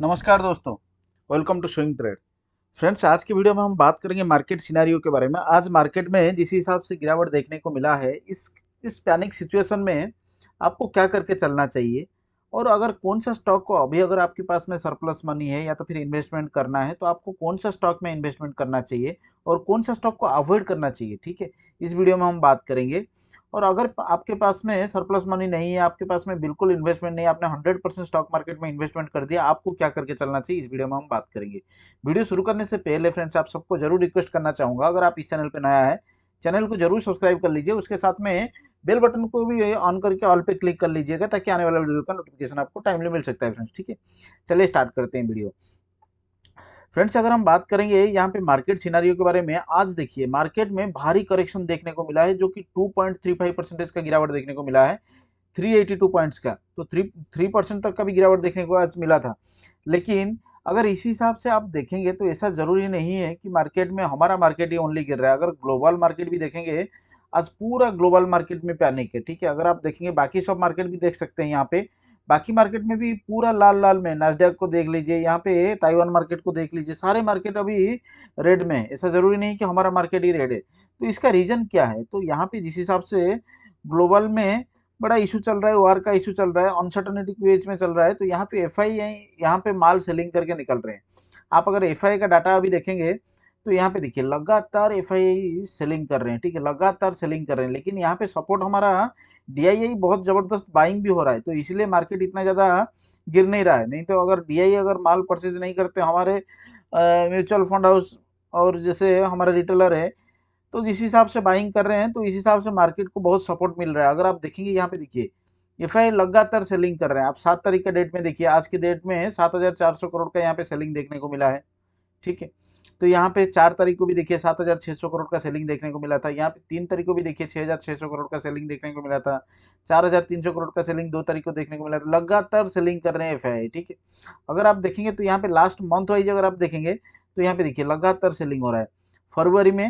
नमस्कार दोस्तों welcome to swing trade friends आज के वीडियो में हम बात करेंगे मार्केट सिनारियो के बारे में आज मार्केट में जिस हिसाब से गिरावट देखने को मिला है इस इस पैनिक सिचुएशन में आपको क्या करके चलना चाहिए और अगर कौन सा स्टॉक को अभी अगर आपके पास में सरप्लस मनी है या तो फिर इन्वेस्टमेंट करना है तो आपको कौन सा स्टॉक में इन्वेस्टमेंट करना चाहिए और कौन सा स्टॉक को अवॉइड करना चाहिए ठीक है इस वीडियो में हम बात करेंगे और अगर आपके पास में सरप्लस मनी नहीं है आपके पास में बिल्कुल इन्वेस्टमेंट नहीं आपने हंड्रेड परसेंट स्टॉक मार्केट में इन्वेस्टमेंट कर दिया आपको क्या करके चलना चाहिए इस वीडियो में हम बात करेंगे वीडियो शुरू करने से पहले फ्रेंड्स आप सबको जरूर रिक्वेस्ट करना चाहूँगा अगर आप इस चैनल पर नया है चैनल को जरूर सब्सक्राइब कर लीजिए उसके साथ में बेल बटन को भी ऑन करके ऑल पे क्लिक कर लीजिएगा ताकि आने वाला वीडियो का नोटिफिकेशन आपको टाइमली मिल सकता है फ्रेंड्स ठीक है चलिए स्टार्ट करते हैं वीडियो फ्रेंड्स अगर हम बात करेंगे यहाँ पे मार्केट सिनारियों के बारे में आज देखिए मार्केट में भारी करेक्शन देखने को मिला है जो कि 2.35 परसेंटेज का गिरावट देखने को मिला है 382 पॉइंट्स का तो 3 3 परसेंट तक का भी गिरावट देखने को आज मिला था लेकिन अगर इसी हिसाब से आप देखेंगे तो ऐसा जरूरी नहीं है कि मार्केट में हमारा मार्केट ही ओनली गिर रहा है अगर ग्लोबल मार्केट भी देखेंगे आज पूरा ग्लोबल मार्केट में पैनिक है ठीक है अगर आप देखेंगे बाकी सब मार्केट भी देख सकते हैं यहाँ पे बाकी मार्केट में भी पूरा लाल लाल में नाजडैक को देख लीजिए यहाँ पे ताइवान मार्केट को देख लीजिए सारे मार्केट अभी रेड में है ऐसा ज़रूरी नहीं कि हमारा मार्केट ही रेड है तो इसका रीज़न क्या है तो यहाँ पे जिस हिसाब से ग्लोबल में बड़ा इशू चल रहा है वार का इशू चल रहा है अनसर्टनिटी वेज में चल रहा है तो यहाँ पे एफ आई यहाँ पे माल सेलिंग करके निकल रहे हैं आप अगर एफ का डाटा अभी देखेंगे तो यहाँ पे देखिए लगातार एफ सेलिंग कर रहे हैं ठीक है लगातार सेलिंग कर रहे हैं लेकिन यहाँ पे सपोर्ट हमारा डी बहुत ज़बरदस्त बाइंग भी हो रहा है तो इसलिए मार्केट इतना ज़्यादा गिर नहीं रहा है नहीं तो अगर डी अगर माल परचेज नहीं करते हमारे म्यूचुअल फंड हाउस और जैसे हमारे रिटेलर है तो जिस हिसाब से बाइंग कर रहे हैं तो इस हिसाब से मार्केट को बहुत सपोर्ट मिल रहा है अगर आप देखेंगे यहाँ पे देखिए एफ आई लगातार सेलिंग कर रहे हैं आप सात तारीख का डेट में देखिए आज के डेट में सात हज़ार चार सौ करोड़ का यहाँ पे सेलिंग देखने को मिला है ठीक है तो यहाँ पे चार तारीख को भी देखिए सात हज़ार छह सौ करोड़ का सेलिंग देखने को मिला था यहाँ पे तीन तारीख को भी देखिए छह हज़ार छह सौ करोड़ का सेलिंग देखने को मिला था चार हज़ार तीन सौ करोड़ का सेलिंग दो तारीख को देखने को मिला था लगातार सेलिंग कर रहे हैं एफ ठीक है अगर आप देखेंगे तो यहाँ पे लास्ट मंथ वाइज अगर आप देखेंगे तो यहाँ पे देखिए लगातार सेलिंग हो रहा है फरवरी में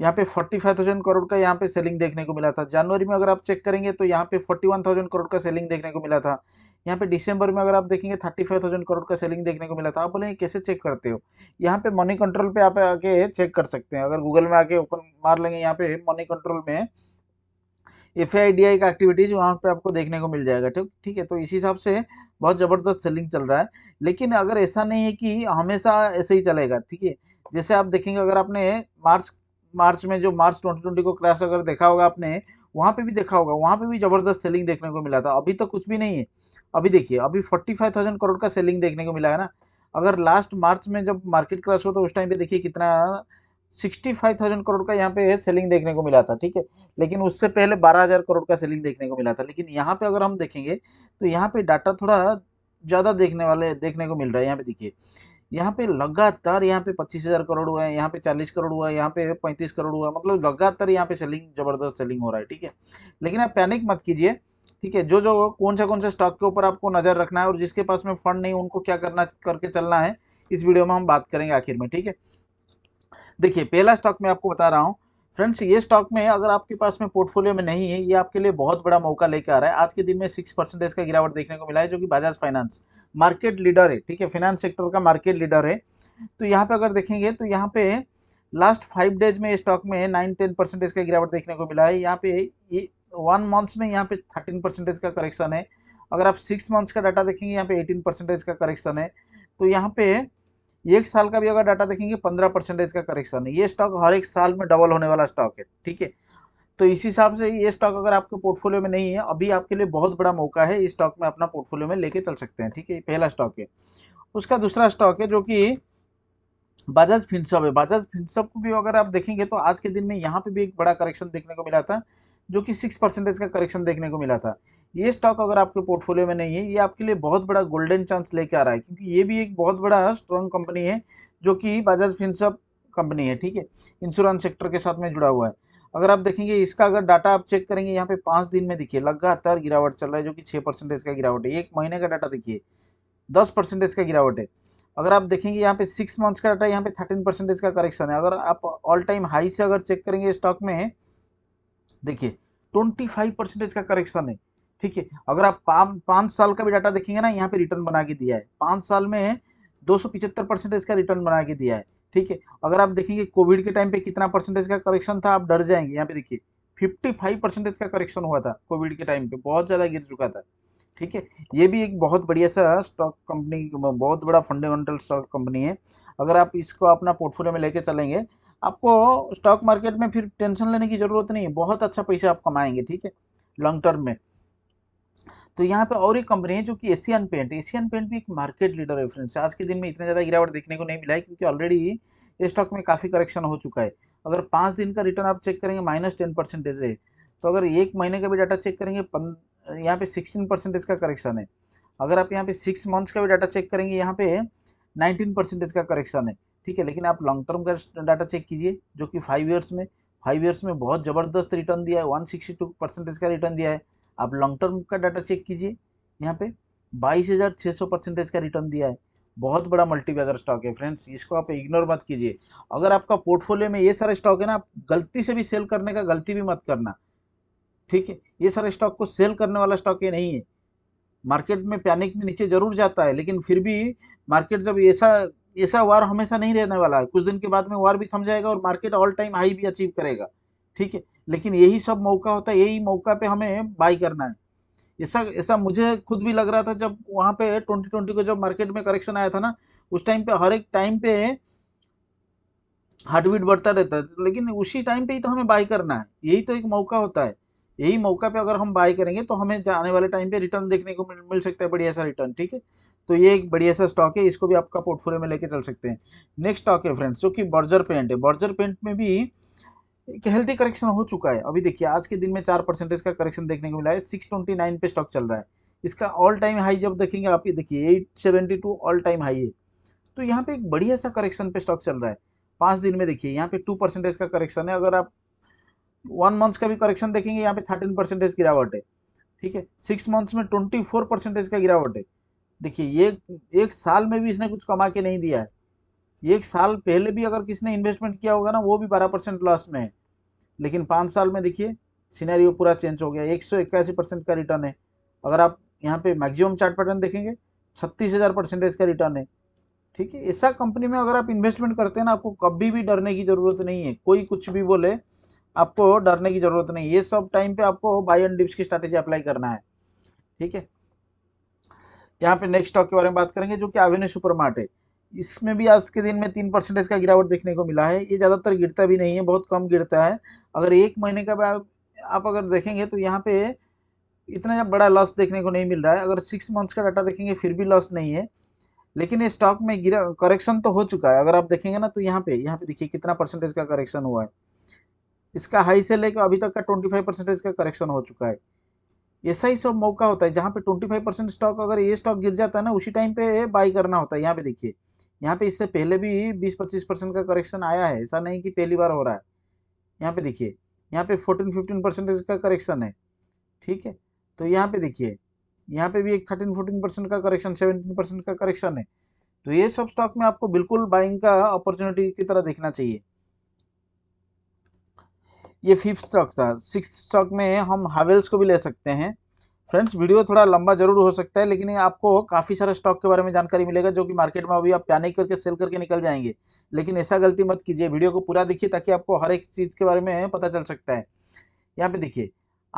यहाँ पे फोर्टी फाइव थाउजेंड करोड़ का यहाँ पे सेलिंग देखने को मिला था जनवरी में अगर आप चेक करेंगे तो यहाँ पे फोर्टी वन थाउजेंड करोड़ का सेलिंग देखने को मिला था यहाँ पे दिसंबर में अगर आप देखेंगे थर्टी फाइव थाउजेंड करोड़ का सेलिंग देखने को मिला था आप बोले कैसे चेक करते हो यहाँ पे मनी कंट्रोल पे आप आके चेक कर सकते हैं अगर गूगल में आके ओपन मार लेंगे यहाँ पे मनी कंट्रोल में एफ आई का एक्टिविटीज वहाँ पे आपको देखने को मिल जाएगा ठीक ठीक है तो इसी हिसाब से बहुत ज़बरदस्त सेलिंग चल रहा है लेकिन अगर ऐसा नहीं है कि हमेशा ऐसे ही चलेगा ठीक है जैसे आप देखेंगे अगर आपने मार्च मार्च में जो मार्च 2020 को क्रैश अगर देखा होगा आपने वहाँ पे भी देखा होगा वहाँ पे भी ज़बरदस्त सेलिंग देखने को मिला था अभी तो कुछ भी नहीं है अभी देखिए अभी फोर्टी फाइव थाउजेंड करोड़ का सेलिंग देखने को मिला है ना अगर लास्ट मार्च में जब मार्केट क्रैश हुआ तो उस टाइम पे देखिए कितना सिक्सटी फाइव थाउजेंड करोड़ का यहाँ पे सेलिंग देखने को मिला था ठीक है लेकिन उससे पहले बारह हज़ार करोड़ का सेलिंग देखने को मिला था लेकिन यहाँ पे अगर हम देखेंगे तो यहाँ पे डाटा थोड़ा ज़्यादा देखने वाले देखने को मिल रहा है यहाँ पे देखिए यहाँ पे लगातार यहाँ पे पच्चीस हज़ार करोड़ हुआ है यहाँ पे चालीस करोड़ हुआ है यहाँ पे पैंतीस करोड़ हुआ है मतलब लगातार यहाँ पे सेलिंग ज़बरदस्त सेलिंग हो रहा है ठीक है लेकिन आप पैनिक मत कीजिए ठीक है जो जो कौन से कौन से स्टॉक के ऊपर आपको नज़र रखना है और जिसके पास में फंड नहीं उनको क्या करना करके चलना है इस वीडियो में हम बात करेंगे आखिर में ठीक है देखिए पहला स्टॉक मैं आपको बता रहा हूँ फ्रेंड्स ये स्टॉक में अगर आपके पास में पोर्टफोलियो में नहीं है ये आपके लिए बहुत बड़ा मौका लेकर आ रहा है आज के दिन में सिक्स परसेंटेज का गिरावट देखने को मिला है जो कि बजाज फाइनेंस मार्केट लीडर है ठीक है फाइनेंस सेक्टर का मार्केट लीडर है तो यहाँ पे अगर देखेंगे तो यहाँ पे लास्ट फाइव डेज में स्टॉक में नाइन टेन परसेंटेज का गिरावट देखने को मिला है यहाँ पे वन तो मंथ्स में यहाँ पे थर्टीन परसेंटेज का करेक्शन है अगर आप सिक्स मंथ्स का डाटा देखेंगे यहाँ पे एटीन परसेंटेज का करेक्शन है तो यहाँ पे एक साल का भी अगर डाटा देखेंगे पंद्रह परसेंटेज का करेक्शन है ये स्टॉक हर एक साल में डबल होने वाला स्टॉक है ठीक है तो इस हिसाब से ये स्टॉक अगर आपके पोर्टफोलियो में नहीं है अभी आपके लिए बहुत बड़ा मौका है इस स्टॉक में अपना पोर्टफोलियो में लेके चल सकते हैं ठीक है पहला स्टॉक है उसका दूसरा स्टॉक है जो कि बजाज फिनसॉप है बजाज फिनसॉप को भी अगर आप देखेंगे तो आज के दिन में यहाँ पे भी एक बड़ा करेक्शन देखने को मिला था जो कि सिक्स परसेंटेज का करेक्शन देखने को मिला था ये स्टॉक अगर आपके पोर्टफोलियो में नहीं है ये आपके लिए बहुत बड़ा गोल्डन चांस लेके आ रहा है क्योंकि ये भी एक बहुत बड़ा स्ट्रॉन्ग कंपनी है जो कि बजाज फिनसॉप कंपनी है ठीक है इंश्योरेंस सेक्टर के साथ में जुड़ा हुआ है अगर आप देखेंगे इसका अगर डाटा आप चेक करेंगे यहाँ पे पाँच दिन में देखिए लगातार गिरावट चल रहा है जो कि छः परसेंटेज का गिरावट है एक महीने का डाटा देखिए दस परसेंटेज का गिरावट है अगर आप देखेंगे यहाँ पे सिक्स मंथ्स का डाटा यहाँ पे थर्टीन परसेंटेज का करेक्शन है अगर आप ऑल टाइम हाई से अगर चेक करेंगे स्टॉक में देखिए ट्वेंटी फाइव परसेंटेज का करेक्शन है ठीक है अगर आप पाँच साल का भी डाटा देखेंगे ना यहाँ पे रिटर्न बना के दिया है पाँच साल में दो सौ पिछहत्तर परसेंटेज का रिटर्न बना के दिया है ठीक है अगर आप देखेंगे कोविड के टाइम पे कितना परसेंटेज का करेक्शन था आप डर जाएंगे यहाँ पे देखिए फिफ्टी फाइव परसेंटेज का करेक्शन हुआ था कोविड के टाइम पे बहुत ज़्यादा गिर चुका था ठीक है ये भी एक बहुत बढ़िया सा स्टॉक कंपनी बहुत बड़ा फंडामेंटल स्टॉक कंपनी है अगर आप इसको अपना पोर्टफोलियो में लेके चलेंगे आपको स्टॉक मार्केट में फिर टेंशन लेने की ज़रूरत नहीं है बहुत अच्छा पैसा आप कमाएंगे ठीक है लॉन्ग टर्म में तो यहाँ पे और एक कंपनी है जो कि एशियन पेंट एशियन पेंट भी एक मार्केट लीडर है फ्रेंड्स आज के दिन में इतना ज़्यादा गिरावट देखने को नहीं मिला है क्योंकि ऑलरेडी ये स्टॉक में काफ़ी करेक्शन हो चुका है अगर पाँच दिन का रिटर्न आप चेक करेंगे माइनस टेन परसेंटेज है तो अगर एक महीने का भी डाटा चेक करेंगे यहाँ पे 16 परसेंटेज का करेक्शन है अगर आप यहाँ पे सिक्स मंथ्स का भी डाटा चेक करेंगे यहाँ पे 19 परसेंटेज का करेक्शन है ठीक है लेकिन आप लॉन्ग टर्म का डाटा चेक कीजिए जो कि फाइव ईयर्स में फाइव ईयर्स में बहुत ज़बरदस्त रिटर्न दिया है वन परसेंटेज का रिटर्न दिया है आप लॉन्ग टर्म का डाटा चेक कीजिए यहाँ पे बाईस हज़ार छः सौ परसेंटेज का रिटर्न दिया है बहुत बड़ा मल्टीबैगर स्टॉक है फ्रेंड्स इसको आप इग्नोर मत कीजिए अगर आपका पोर्टफोलियो में ये सारे स्टॉक है ना आप गलती से भी सेल करने का गलती भी मत करना ठीक है ये सारे स्टॉक को सेल करने वाला स्टॉक ये नहीं है मार्केट में पैनिक में नीचे जरूर जाता है लेकिन फिर भी मार्केट जब ऐसा ऐसा वार हमेशा नहीं रहने वाला है कुछ दिन के बाद में वार भी थम जाएगा और मार्केट ऑल टाइम हाई भी अचीव करेगा ठीक है लेकिन यही सब मौका होता है यही मौका पे हमें बाई करना है ऐसा ऐसा मुझे खुद भी लग रहा था जब वहाँ पे ट्वेंटी ट्वेंटी को जब मार्केट में करेक्शन आया था ना उस टाइम पे हर एक टाइम पे हार्टबीट बढ़ता रहता है लेकिन उसी टाइम पे ही तो हमें बाई करना है यही तो एक मौका होता है यही मौका पे अगर हम बाय करेंगे तो हमें आने वाले टाइम पे रिटर्न देखने को मिल, मिल सकता है बढ़िया सा रिटर्न ठीक है तो ये एक बढ़िया सा स्टॉक है इसको भी आपका पोर्टफोलियो में लेके चल सकते हैं नेक्स्ट स्टॉक है फ्रेंड्स जो कि बर्जर पेंट है बर्जर पेंट में भी एक हेल्थी करेक्शन हो चुका है अभी देखिए आज के दिन में चार परसेंटेज का करेक्शन देखने को मिला है सिक्स ट्वेंटी नाइन पे स्टॉक चल रहा है इसका ऑल टाइम हाई जब देखेंगे आप ये देखिए eight seventy two all time high है तो यहाँ पे एक बढ़िया सा करेक्शन पे स्टॉक चल रहा है पाँच दिन में देखिए यहाँ पे टू परसेंटेज का करेक्शन है अगर आप वन मंथ्स का भी करेक्शन देखेंगे यहाँ पे थर्टीन परसेंटेज गिरावट है ठीक है सिक्स मंथ्स में ट्वेंटी फोर परसेंटेज का गिरावट है देखिए ये एक साल में भी इसने कुछ कमा के नहीं दिया है एक साल पहले भी अगर किसी ने इन्वेस्टमेंट किया होगा ना वो भी बारह परसेंट लॉस में है लेकिन पाँच साल में देखिए सिनेरियो पूरा चेंज हो गया एक सौ इक्यासी परसेंट का रिटर्न है अगर आप यहाँ पे मैक्सिमम चार्ट पैटर्न देखेंगे छत्तीस हज़ार परसेंटेज का रिटर्न है ठीक है ऐसा कंपनी में अगर आप इन्वेस्टमेंट करते हैं ना आपको कभी भी डरने की ज़रूरत नहीं है कोई कुछ भी बोले आपको डरने की ज़रूरत नहीं ये सब टाइम पे आपको बाई एंड डिप्स की स्ट्रैटेजी अप्लाई करना है ठीक है यहाँ पे नेक्स्ट स्टॉक के बारे में बात करेंगे जो कि आवेन्यू सुपर मार्ट है इसमें भी आज के दिन में तीन परसेंटेज का गिरावट देखने को मिला है ये ज़्यादातर गिरता भी नहीं है बहुत कम गिरता है अगर एक महीने का भी आप अगर देखेंगे तो यहाँ पे इतना बड़ा लॉस देखने को नहीं मिल रहा है अगर सिक्स मंथ्स का डाटा देखेंगे फिर भी लॉस नहीं है लेकिन ये स्टॉक में गिरा करेक्शन तो हो चुका है अगर आप देखेंगे ना तो यहाँ पे यहाँ पे देखिए कितना परसेंटेज का करेक्शन हुआ है इसका हाई से लेकर अभी तक का ट्वेंटी फाइव परसेंटेज का करेक्शन हो चुका है ऐसा ही सब मौका होता है जहाँ पे ट्वेंटी फाइव परसेंट स्टॉक अगर ये स्टॉक गिर जाता है ना उसी टाइम पे बाई करना होता है यहाँ पे देखिए यहाँ पे इससे पहले भी बीस पच्चीस परसेंट का करेक्शन आया है ऐसा नहीं कि पहली बार हो रहा है यहाँ पे देखिए यहाँ पे फोर्टीन फिफ्टीन परसेंटेज का करेक्शन है ठीक है तो यहाँ पे देखिए यहाँ पे भी एक थर्टीन फोर्टीन परसेंट का करेक्शन सेवेंटीन परसेंट का करेक्शन है तो ये सब स्टॉक में आपको बिल्कुल बाइंग का अपॉर्चुनिटी की तरह देखना चाहिए ये फिफ्थ स्टॉक था सिक्स स्टॉक में हम हावेल्स को भी ले सकते हैं फ्रेंड्स वीडियो थोड़ा लंबा जरूर हो सकता है लेकिन आपको काफ़ी सारे स्टॉक के बारे में जानकारी मिलेगा जो कि मार्केट में अभी आप पैनिक करके सेल करके निकल जाएंगे लेकिन ऐसा गलती मत कीजिए वीडियो को पूरा देखिए ताकि आपको हर एक चीज़ के बारे में पता चल सकता है यहाँ पे देखिए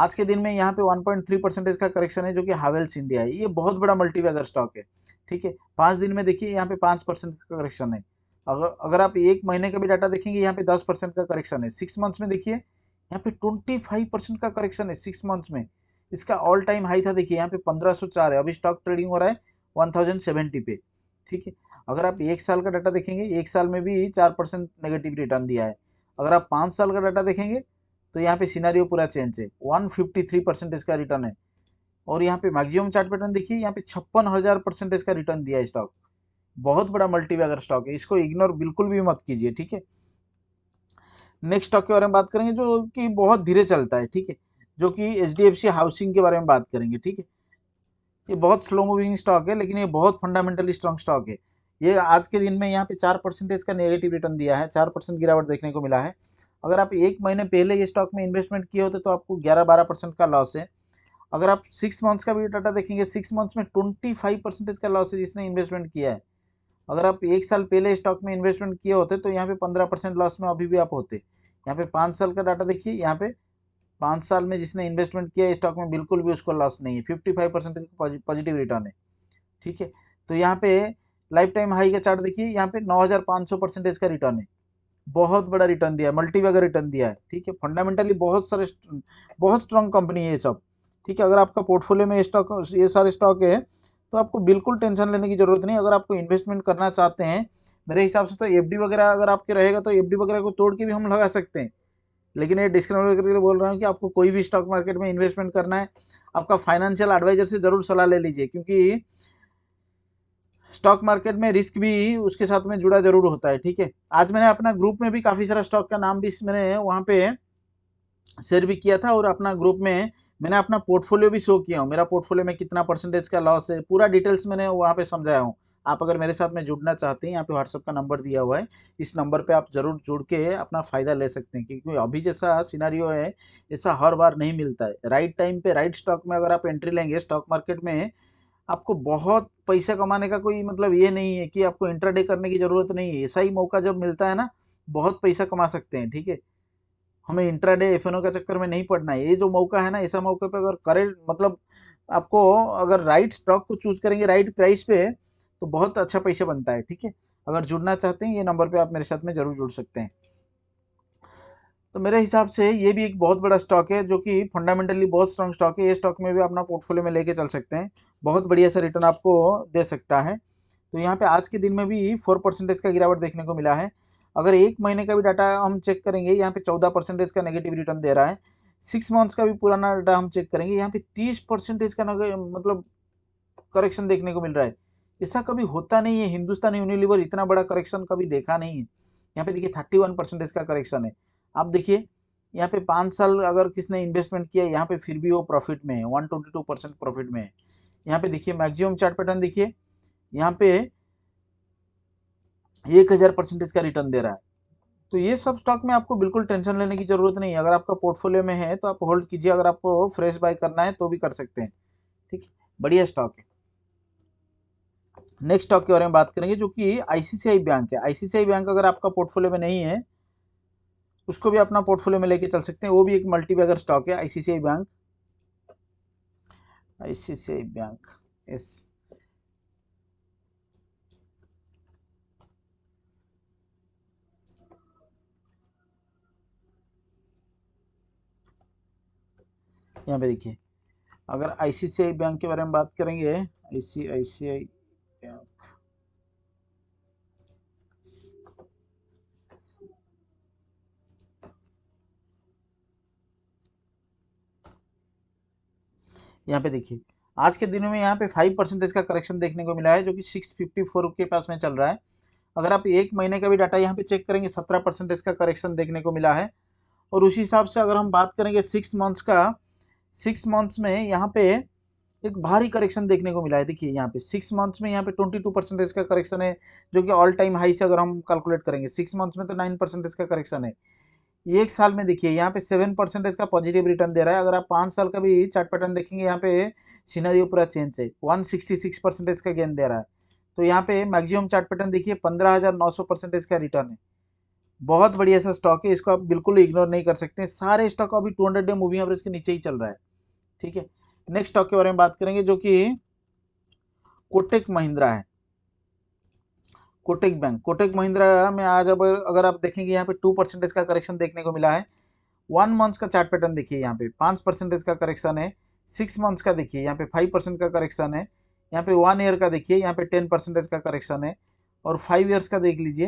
आज के दिन में यहाँ पे 1.3 परसेंटेज का करेक्शन है जो कि हावेल्स इंडिया है ये बहुत बड़ा मल्टीवैगर स्टॉक है ठीक है पाँच दिन में देखिए यहाँ पे पाँच परसेंट का करेक्शन है अगर अगर आप एक महीने का भी डाटा देखेंगे यहाँ पे दस परसेंट का करेक्शन है सिक्स मंथ्स में देखिए यहाँ पे 25 परसेंट का करेक्शन है सिक्स मंथ्स में इसका ऑल टाइम हाई था देखिए यहाँ पे 1504 है अभी स्टॉक ट्रेडिंग हो रहा है 1070 पे ठीक है अगर आप एक साल का डाटा देखेंगे एक साल में भी चार परसेंट नेगेटिव रिटर्न दिया है अगर आप पाँच साल का डाटा देखेंगे तो यहाँ पे सिनारियो पूरा चेंज है वन परसेंट इसका रिटर्न है और यहाँ पे मैक्सिमम चार्ट पैटर्न देखिए यहाँ पे छप्पन हज़ार परसेंटेज का रिटर्न दिया है स्टॉक बहुत बड़ा मल्टीवैगर स्टॉक है इसको इग्नोर बिल्कुल भी मत कीजिए ठीक है नेक्स्ट स्टॉक के बारे में बात करेंगे जो कि बहुत धीरे चलता है ठीक है जो कि एच हाउसिंग के बारे में बात करेंगे ठीक है ये बहुत स्लो मूविंग स्टॉक है लेकिन ये बहुत फंडामेंटली स्ट्रॉन्ग स्टॉक है ये आज के दिन में यहाँ पे चार परसेंटेज का नेगेटिव रिटर्न दिया है चार परसेंट गिरावट देखने को मिला है अगर आप एक महीने पहले ये स्टॉक में इन्वेस्टमेंट किए होते तो आपको ग्यारह बारह परसेंट का लॉस है अगर आप सिक्स मंथ्स का भी डाटा देखेंगे सिक्स मंथ्स में ट्वेंटी फाइव परसेंटेज का लॉस है जिसने इन्वेस्टमेंट किया है अगर आप एक साल पहले स्टॉक में इन्वेस्टमेंट किए होते तो यहाँ पे पंद्रह परसेंट लॉस में अभी भी आप होते यहाँ पे पाँच साल का डाटा देखिए यहाँ पे पाँच साल में जिसने इन्वेस्टमेंट किया स्टॉक में बिल्कुल भी उसको लॉस नहीं है fifty five percent positive return है ठीक है तो यहाँ पे लाइफ टाइम हाई का चार्ट देखिए यहाँ पे नौ हज़ार सौ परसेंटेज का रिटर्न है बहुत बड़ा रिटर्न दिया है मल्टीवे रिटर्न दिया है ठीक है फंडामेंटली बहुत सारे बहुत स्ट्रॉन्ग कंपनी है ये सब ठीक है अगर आपका पोर्टफोलियो में स्टॉक ये सारे स्टॉक है तो आपको बिल्कुल टेंशन लेने की ज़रूरत नहीं अगर आपको इन्वेस्टमेंट करना चाहते हैं मेरे हिसाब से तो एफ वगैरह अगर आपके रहेगा तो एफ वगैरह को तोड़ के भी हम लगा सकते हैं लेकिन ये डिस्क्लेमर करके बोल रहा हूँ कि आपको कोई भी स्टॉक मार्केट में इन्वेस्टमेंट करना है आपका फाइनेंशियल एडवाइजर से ज़रूर सलाह ले लीजिए क्योंकि स्टॉक मार्केट में रिस्क भी उसके साथ में जुड़ा जरूर होता है ठीक है आज मैंने अपना ग्रुप में भी काफ़ी सारा स्टॉक का नाम भी मैंने वहाँ पे शेयर भी किया था और अपना ग्रुप में मैंने अपना पोर्टफोलियो भी शो किया हूँ मेरा पोर्टफोलियो में कितना परसेंटेज का लॉस है पूरा डिटेल्स मैंने वहाँ पे समझाया हूँ आप अगर मेरे साथ में जुड़ना चाहते हैं यहाँ पे व्हाट्सअप का नंबर दिया हुआ है इस नंबर पे आप ज़रूर जुड़ के अपना फ़ायदा ले सकते हैं क्योंकि अभी जैसा सिनारियो है ऐसा हर बार नहीं मिलता है राइट टाइम पे राइट स्टॉक में अगर आप एंट्री लेंगे स्टॉक मार्केट में आपको बहुत पैसा कमाने का कोई मतलब ये नहीं है कि आपको इंटरडे करने की ज़रूरत नहीं है ऐसा ही मौका जब मिलता है ना बहुत पैसा कमा सकते हैं ठीक है हमें इंट्राडे एफ के चक्कर में नहीं पड़ना है ये जो मौका है ना ऐसा मौके पर अगर करे मतलब आपको अगर राइट स्टॉक को चूज करेंगे राइट प्राइस पे तो बहुत अच्छा पैसा बनता है ठीक है अगर जुड़ना चाहते हैं ये नंबर पे आप मेरे साथ में ज़रूर जुड़ सकते हैं तो मेरे हिसाब से ये भी एक बहुत बड़ा स्टॉक है जो कि फंडामेंटली बहुत स्ट्रांग स्टॉक है ये स्टॉक में भी अपना पोर्टफोलियो में लेके चल सकते हैं बहुत बढ़िया सा रिटर्न आपको दे सकता है तो यहाँ पे आज के दिन में भी फोर परसेंटेज का गिरावट देखने को मिला है अगर एक महीने का भी डाटा हम चेक करेंगे यहाँ पे चौदह परसेंटेज का नेगेटिव रिटर्न दे रहा है सिक्स मंथ्स का भी पुराना डाटा हम चेक करेंगे यहाँ पे तीस परसेंटेज का मतलब करेक्शन देखने को मिल रहा है ऐसा कभी होता नहीं है हिंदुस्तान यूनिलीवर इतना बड़ा करेक्शन कभी देखा नहीं है यहाँ पे देखिए थर्टी वन परसेंटेज का करेक्शन है आप देखिए यहाँ पे पाँच साल अगर किसने इन्वेस्टमेंट किया यहाँ पे फिर भी वो प्रॉफिट में है one twenty two percent profit में है यहाँ पे देखिए मैक्सिमम चार्ट पैटर्न देखिए यहाँ पे एक हज़ार परसेंटेज का रिटर्न दे रहा है तो ये सब स्टॉक में आपको बिल्कुल टेंशन लेने की ज़रूरत नहीं है अगर आपका पोर्टफोलियो में है तो आप होल्ड कीजिए अगर आपको फ्रेश बाय करना है तो भी कर सकते हैं ठीक है बढ़िया स्टॉक है नेक्स्ट स्टॉक के बारे में बात करेंगे जो कि आईसीसीआई बैंक है आईसीसीआई बैंक अगर आपका पोर्टफोलियो में नहीं है उसको भी अपना पोर्टफोलियो में लेके चल सकते हैं वो भी एक मल्टी बैगर स्टॉक है ICICI bank ICICI bank yes यहाँ पे देखिए अगर आईसीआईसीआई बैंक के बारे में बात करेंगे आईसीआईसीआई बैंक यहाँ पे देखिए आज के दिनों में यहाँ पे फाइव परसेंटेज का करेक्शन देखने को मिला है जो कि सिक्स फिफ्टी फोर के पास में चल रहा है अगर आप एक महीने का भी डाटा यहाँ पे चेक करेंगे सत्रह परसेंटेज का करेक्शन देखने को मिला है और उसी हिसाब से अगर हम बात करेंगे सिक्स मंथ्स का सिक्स मंथ्स में यहाँ पे एक भारी करेक्शन देखने को मिला है देखिए यहाँ पे सिक्स मंथ्स में यहाँ पे ट्वेंटी टू परसेंटेज का करेक्शन है जो कि ऑल टाइम हाई से अगर हम कैलकुलेट करेंगे सिक्स मंथ्स में तो नाइन परसेंटेज का करेक्शन है एक साल में देखिए यहाँ पे सेवन परसेंटेज का पॉजिटिव रिटर्न दे रहा है अगर आप पाँच साल का भी चार्ट पैटर्न देखेंगे यहाँ पे सीनरी पूरा चेंज है वन सिक्सटी सिक्स परसेंटेज का गेन दे रहा है तो यहाँ पे मैक्सिमम चार्ट पैटर्न देखिए पंद्रह हज़ार नौ सौ परसेंटेज का रिटर्न है बहुत बढ़िया सा स्टॉक है इसको आप बिल्कुल इग्नोर नहीं कर सकते सारे स्टॉक अभी two hundred day moving average के नीचे ही चल रहा है ठीक है नेक्स्ट स्टॉक के बारे में बात करेंगे जो कि कोटेक महिंद्रा है कोटेक बैंक कोटेक महिंद्रा में आज अब अगर आप देखेंगे यहाँ पे टू परसेंटेज का करेक्शन देखने को मिला है वन मंथ्स का चार्ट पैटर्न देखिए यहाँ पे पाँच परसेंटेज का करेक्शन है सिक्स मंथ्स का देखिए यहाँ पे फाइव परसेंट का करेक्शन है यहाँ पे वन ईयर का देखिए यहाँ पे टेन परसेंटेज का करेक्शन है और फाइव ईयर्स का देख लीजिए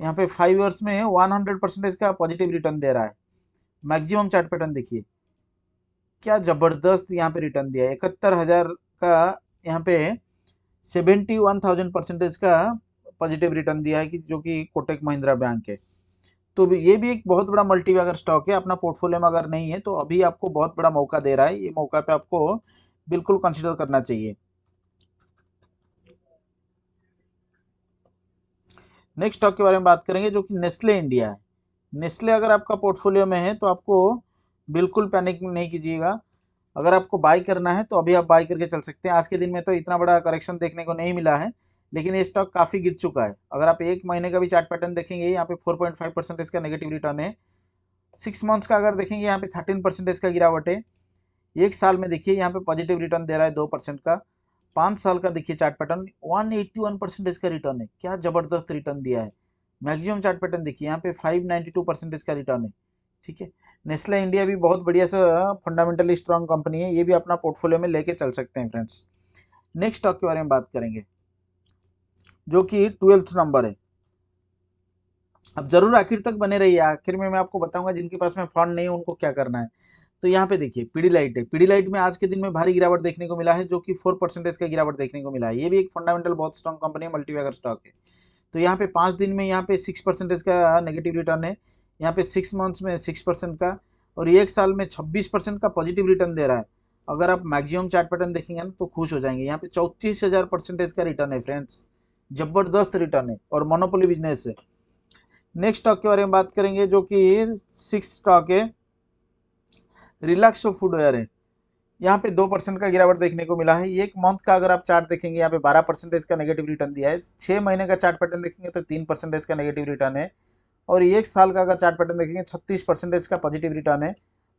यहाँ पे फाइव ईयर्स में वन हंड्रेड परसेंटेज का पॉजिटिव रिटर्न दे रहा है मैक्सिमम चार्ट पैटर्न देखिए क्या ज़बरदस्त यहाँ पे रिटर्न दिया है इकहत्तर हज़ार का यहाँ पे सेवेंटी वन थाउजेंड परसेंटेज का पॉजिटिव रिटर्न दिया है कि जो कि कोटेक महिंद्रा बैंक है तो ये भी एक बहुत बड़ा मल्टी अगर स्टॉक है अपना पोर्टफोलियो में अगर नहीं है तो अभी आपको बहुत बड़ा मौका दे रहा है ये मौका पे आपको बिल्कुल कंसिडर करना चाहिए नेक्स्ट स्टॉक के बारे में बात करेंगे जो कि नेस्ले इंडिया है नेस्ले अगर आपका पोर्टफोलियो में है तो आपको बिल्कुल पैनिक नहीं कीजिएगा अगर आपको बाई करना है तो अभी आप बाई करके चल सकते हैं आज के दिन में तो इतना बड़ा करेक्शन देखने को नहीं मिला है लेकिन ये स्टॉक काफ़ी गिर चुका है अगर आप एक महीने का भी चार्ट पैटर्न देखेंगे यहाँ पे 4.5 परसेंटेज का नेगेटिव रिटर्न है सिक्स मंथ्स का अगर देखेंगे यहाँ पे 13 परसेंटेज का गिरावट है एक साल में देखिए यहाँ पे पॉजिटिव रिटर्न दे रहा है दो परसेंट का पाँच साल का देखिए chart pattern one eighty one percentage का रिटर्न है क्या ज़बरदस्त रिटर्न दिया है मैक्सिमम चार्ट पैटर्न देखिए यहाँ पे फाइव नाइन्टी टू परसेंटेज का रिटर्न है ठीक है नेस्ले इंडिया भी बहुत बढ़िया सा फंडामेंटली स्ट्रांग कंपनी है ये भी अपना पोर्टफोलियो में लेके चल सकते हैं फ्रेंड्स नेक्स्ट स्टॉक के बारे में बात करेंगे जो कि ट्वेल्थ नंबर है अब जरूर आखिर तक बने रहिए आखिर में मैं आपको बताऊंगा जिनके पास में फंड नहीं उनको क्या करना है तो यहाँ पे देखिए पीडी लाइट है पीडी लाइट में आज के दिन में भारी गिरावट देखने को मिला है जो कि फोर परसेंटेज का गिरावट देखने को मिला है ये भी एक फंडामेंटल बहुत स्ट्रॉन्ग कंपनी है मल्टीवैगर स्टॉक है तो यहाँ पे पाँच दिन में यहाँ पे सिक्स परसेंटेज का नेगेटिव रिटर्न है यहाँ पे सिक्स मंथ्स में सिक्स परसेंट का और एक साल में छब्बीस परसेंट का पॉजिटिव रिटर्न दे रहा है अगर आप मैक्सिमम चार्ट पैटर्न देखेंगे ना तो खुश हो जाएंगे यहाँ पे चौंतीस हज़ार परसेंटेज का रिटर्न है फ्रेंड्स जबरदस्त रिटर्न है और मोनोपोली बिजनेस है नेक्स्ट स्टॉक के बारे में बात करेंगे जो कि सिक्स स्टॉक है रिलैक्सो फूडवेयर है यहाँ पे दो परसेंट का गिरावट देखने को मिला है एक मंथ का अगर आप चार्ट देखेंगे यहाँ पे बारह परसेंटेज का नेगेटिव रिटर्न दिया है छः महीने का चार्ट पैटर्न देखेंगे तो तीन परसेंटेज का नेगेटिव रिटर्न है और एक साल का अगर चार्ट पैटर्न देखेंगे छत्तीस परसेंटेज का पॉजिटिव रिटर्न है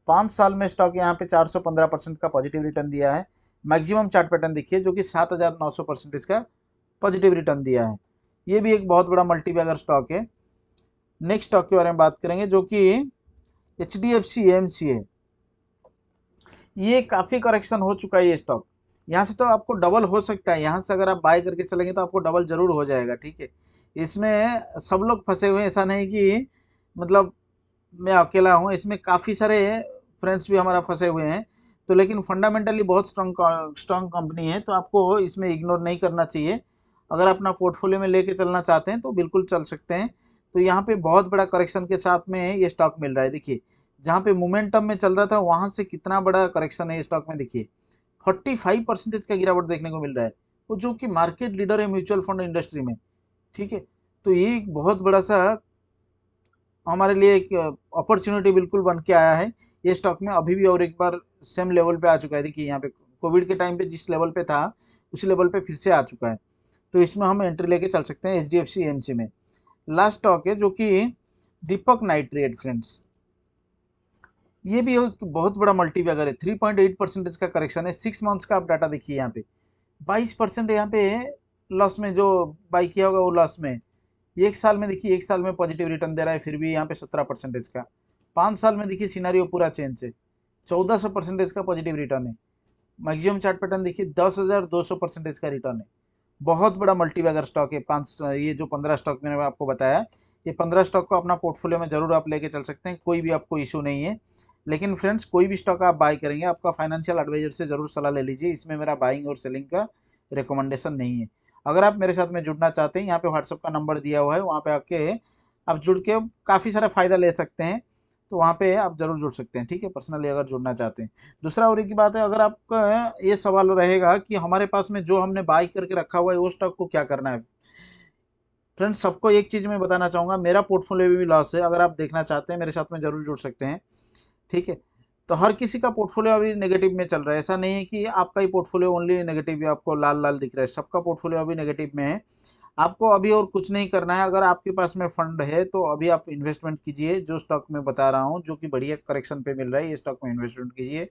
पाँच साल में स्टॉक यहाँ पे 415 परसेंट का पॉजिटिव रिटर्न दिया है मैक्सिमम चार्ट पैटर्न देखिए जो कि 7,900 परसेंटेज का पॉजिटिव रिटर्न दिया है ये भी एक बहुत बड़ा मल्टीबैगर स्टॉक है नेक्स्ट स्टॉक के बारे में बात करेंगे जो कि H D F C M C है ये काफ़ी करेक्शन हो चुका है ये स्टॉक यहाँ से तो आपको डबल हो सकता है यहाँ से अगर आप बाय करके चलेंगे तो आपको डबल जरूर हो जाएगा ठीक है इसमें सब लोग फंसे हुए ऐसा नहीं कि मतलब मैं अकेला हूँ इसमें काफ़ी सारे फ्रेंड्स भी हमारा फंसे हुए हैं तो लेकिन फंडामेंटली बहुत स्ट्रॉन्ग स्ट्रॉन्ग कंपनी है तो आपको इसमें इग्नोर नहीं करना चाहिए अगर अपना पोर्टफोलियो में लेके चलना चाहते हैं तो बिल्कुल चल सकते हैं तो यहाँ पे बहुत बड़ा करेक्शन के साथ में ये स्टॉक मिल रहा है देखिए जहाँ पे मोमेंटम में चल रहा था वहाँ से कितना बड़ा करेक्शन है स्टॉक में देखिए 45 परसेंटेज का गिरावट देखने को मिल रहा है वो जो कि मार्केट लीडर है म्यूचुअल फंड इंडस्ट्री में ठीक है तो ये एक बहुत बड़ा सा हमारे लिए एक अपॉर्चुनिटी बिल्कुल बन के आया है ये स्टॉक में अभी भी और एक बार सेम लेवल पे आ चुका है देखिए यहाँ पे कोविड के टाइम पे जिस लेवल पे था उसी लेवल पे फिर से आ चुका है तो इसमें हम एंट्री लेके चल सकते हैं H D F C M C में लास्ट स्टॉक है जो कि दीपक नाइट्रेट फ्रेंड्स ये भी एक बहुत बड़ा मल्टी है थ्री पॉइंट एट परसेंटेज का करेक्शन है सिक्स मंथ्स का आप डाटा देखिए यहाँ पे बाईस परसेंट यहाँ पे लॉस में जो बाई किया होगा वो लॉस में एक साल में देखिए एक साल में पॉजिटिव रिटर्न दे रहा है फिर भी यहाँ पे सत्रह परसेंटेज का पाँच साल में देखिए सीनारी पूरा चेंज है चौदह सौ परसेंटेज का पॉजिटिव रिटर्न है मैक्सिमम चार्ट पैटर्न देखिए दस हज़ार दो सौ परसेंटेज का रिटर्न है बहुत बड़ा मल्टीवैगर स्टॉक है पाँच ये जो पंद्रह स्टॉक मैंने आपको बताया ये पंद्रह स्टॉक को अपना पोर्टफोलियो में ज़रूर आप लेके चल सकते हैं कोई भी आपको इशू नहीं है लेकिन फ्रेंड्स कोई भी स्टॉक आप बाय करेंगे आपका फाइनेंशियल एडवाइजर से ज़रूर सलाह ले लीजिए इसमें मेरा बाइंग और सेलिंग का रिकमेंडेशन नहीं है अगर आप मेरे साथ में जुड़ना चाहते हैं यहाँ पे व्हाट्सअप का नंबर दिया हुआ है वहाँ पे आके आप जुड़ के काफ़ी सारा फ़ायदा ले सकते हैं तो वहाँ पे आप ज़रूर जुड़ सकते हैं ठीक है पर्सनली अगर जुड़ना चाहते हैं दूसरा और एक बात है अगर आपका ये सवाल रहेगा कि हमारे पास में जो हमने बाई करके रखा हुआ है उस स्टॉक को क्या करना है फ्रेंड्स सबको एक चीज़ मैं बताना चाहूँगा मेरा पोर्टफोलियो भी लॉस है अगर आप देखना चाहते हैं मेरे साथ में ज़रूर जुड़ सकते हैं ठीक है तो हर किसी का पोर्टफोलियो अभी नेगेटिव में चल रहा है ऐसा नहीं है कि आपका ही पोर्टफोलियो ओनली नेगेटिव है आपको लाल लाल दिख रहा है सबका पोर्टफोलियो अभी नेगेटिव में है आपको अभी और कुछ नहीं करना है अगर आपके पास में फंड है तो अभी आप इन्वेस्टमेंट कीजिए जो स्टॉक में बता रहा हूँ जो कि बढ़िया करेक्शन पे मिल रहा है ये स्टॉक में इन्वेस्टमेंट कीजिए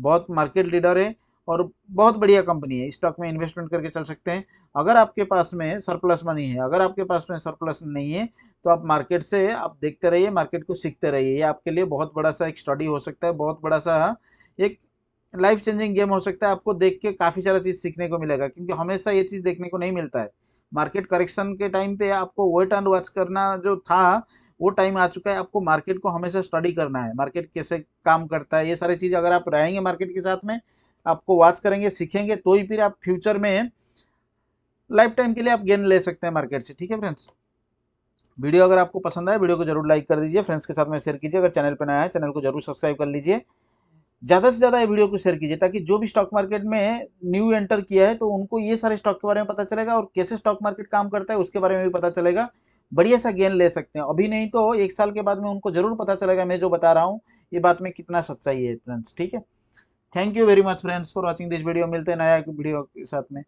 बहुत मार्केट लीडर है और बहुत बढ़िया कंपनी है स्टॉक में इन्वेस्टमेंट करके चल सकते हैं अगर आपके पास में सरप्लस मनी है अगर आपके पास में सरप्लस नहीं है तो आप मार्केट से आप देखते रहिए मार्केट को सीखते रहिए ये आपके लिए बहुत बड़ा सा एक स्टडी हो सकता है बहुत बड़ा सा एक लाइफ चेंजिंग गेम हो सकता है आपको देख के काफ़ी सारा चीज़ सीखने को मिलेगा क्योंकि हमेशा ये चीज़ देखने को नहीं मिलता है मार्केट करेक्शन के टाइम पे आपको वेट एंड वॉच करना जो था वो टाइम आ चुका है आपको मार्केट को हमेशा स्टडी करना है मार्केट कैसे काम करता है ये सारी चीज़ अगर आप रहेंगे मार्केट के साथ में आपको वॉच करेंगे सीखेंगे तो ही फिर आप फ्यूचर में लाइफ टाइम के लिए आप गेन ले सकते हैं मार्केट से ठीक है फ्रेंड्स वीडियो अगर आपको पसंद आए वीडियो को जरूर लाइक कर दीजिए फ्रेंड्स के साथ में शेयर कीजिए अगर चैनल पर नया है चैनल को जरूर सब्सक्राइब कर लीजिए ज़्यादा से ज़्यादा ये वीडियो को शेयर कीजिए ताकि जो भी स्टॉक मार्केट में न्यू एंटर किया है तो उनको ये सारे स्टॉक के बारे में पता चलेगा और कैसे स्टॉक मार्केट काम करता है उसके बारे में भी पता चलेगा बढ़िया सा गेन ले सकते हैं अभी नहीं तो एक साल के बाद में उनको जरूर पता चलेगा मैं जो बता रहा हूँ ये बात में कितना सच्चाई है फ्रेंड्स ठीक है thank you very much friends for watching this video मिलते हैं नया वीडियो के साथ में